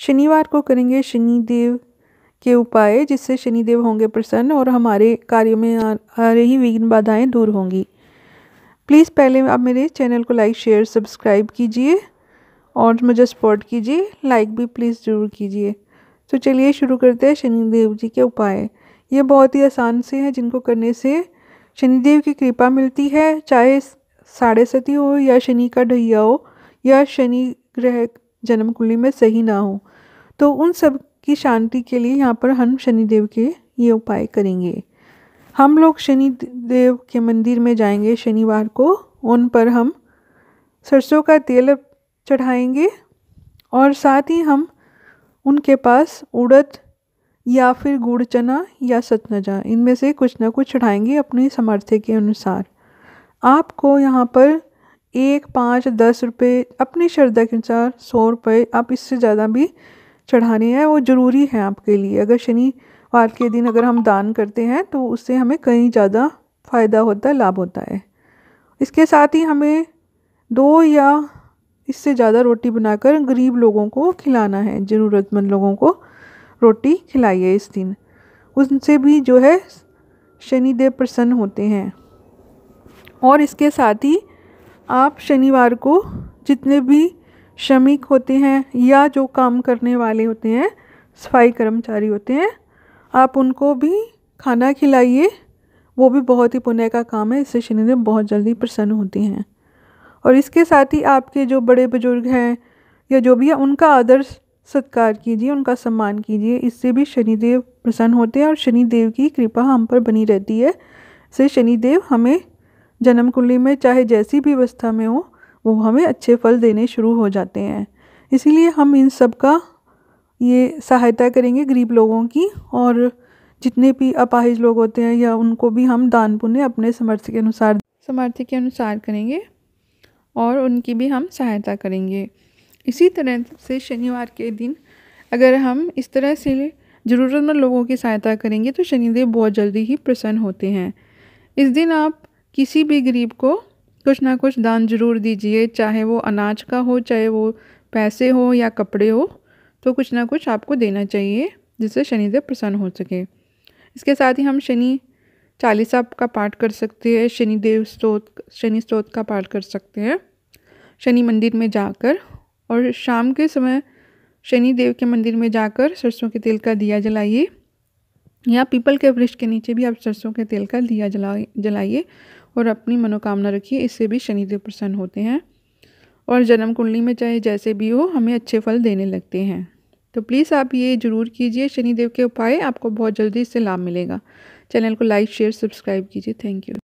शनिवार को करेंगे शनिदेव के उपाय जिससे शनिदेव होंगे प्रसन्न और हमारे कार्यों में आ, आ रही विघ्न बाधाएं दूर होंगी प्लीज़ पहले आप मेरे चैनल को लाइक शेयर सब्सक्राइब कीजिए और मुझे सपोर्ट कीजिए लाइक भी प्लीज़ ज़रूर कीजिए तो चलिए शुरू करते हैं शनिदेव जी के उपाय ये बहुत ही आसान से हैं जिनको करने से शनिदेव की कृपा मिलती है चाहे साढ़े सती हो या शनि का ढैया हो या शनि ग्रह जन्म कुंडली में सही ना हो तो उन सब की शांति के लिए यहाँ पर हम शनिदेव के ये उपाय करेंगे हम लोग शनि देव के मंदिर में जाएंगे शनिवार को उन पर हम सरसों का तेल चढ़ाएंगे और साथ ही हम उनके पास उड़द या फिर गुड़ चना या सतनजा इनमें से कुछ ना कुछ चढ़ाएंगे अपने सामर्थ्य के अनुसार आपको यहाँ पर एक पाँच दस रुपये अपनी श्रद्धा के अनुसार सौ रुपये आप इससे ज़्यादा भी चढ़ाने हैं वो ज़रूरी है आपके लिए अगर शनिवार के दिन अगर हम दान करते हैं तो उससे हमें कहीं ज़्यादा फ़ायदा होता है लाभ होता है इसके साथ ही हमें दो या इससे ज़्यादा रोटी बनाकर गरीब लोगों को खिलाना है ज़रूरतमंद लोगों को रोटी खिलाइए इस दिन उनसे भी जो है शनिदेव प्रसन्न होते हैं और इसके साथ ही आप शनिवार को जितने भी श्रमिक होते हैं या जो काम करने वाले होते हैं सफाई कर्मचारी होते हैं आप उनको भी खाना खिलाइए वो भी बहुत ही पुण्य का काम है इससे शनिदेव बहुत जल्दी प्रसन्न होते हैं और इसके साथ ही आपके जो बड़े बुजुर्ग हैं या जो भी है उनका आदर सत्कार कीजिए उनका सम्मान कीजिए इससे भी शनिदेव प्रसन्न होते हैं और शनिदेव की कृपा हम पर बनी रहती है इससे शनिदेव हमें जन्म कुंडली में चाहे जैसी भी अवस्था में हो वो हमें अच्छे फल देने शुरू हो जाते हैं इसीलिए हम इन सब का ये सहायता करेंगे गरीब लोगों की और जितने भी अपाहिज लोग होते हैं या उनको भी हम दान पुण्य अपने समर्थ के अनुसार सामर्थ्य के अनुसार करेंगे और उनकी भी हम सहायता करेंगे इसी तरह से शनिवार के दिन अगर हम इस तरह से ज़रूरतमंद लोगों की सहायता करेंगे तो शनिदेव बहुत जल्दी ही प्रसन्न होते हैं इस दिन आप किसी भी गरीब को कुछ ना कुछ दान ज़रूर दीजिए चाहे वो अनाज का हो चाहे वो पैसे हो या कपड़े हो तो कुछ ना कुछ आपको देना चाहिए जिससे शनिदेव प्रसन्न हो सके इसके साथ ही हम शनि चालीसा का पाठ कर सकते हैं शनिदेव स्त्रोत शनि स्त्रोत का पाठ कर सकते हैं शनि मंदिर में जाकर और शाम के समय शनि देव के मंदिर में जाकर सरसों के तेल का दिया जलाइए या पीपल के वृक्ष के नीचे भी आप सरसों के तेल का दिया जला जलाइए और अपनी मनोकामना रखिए इससे भी शनिदेव प्रसन्न होते हैं और जन्म कुंडली में चाहे जैसे भी हो हमें अच्छे फल देने लगते हैं तो प्लीज़ आप ये ज़रूर कीजिए शनिदेव के उपाय आपको बहुत जल्दी इससे लाभ मिलेगा चैनल को लाइक शेयर सब्सक्राइब कीजिए थैंक यू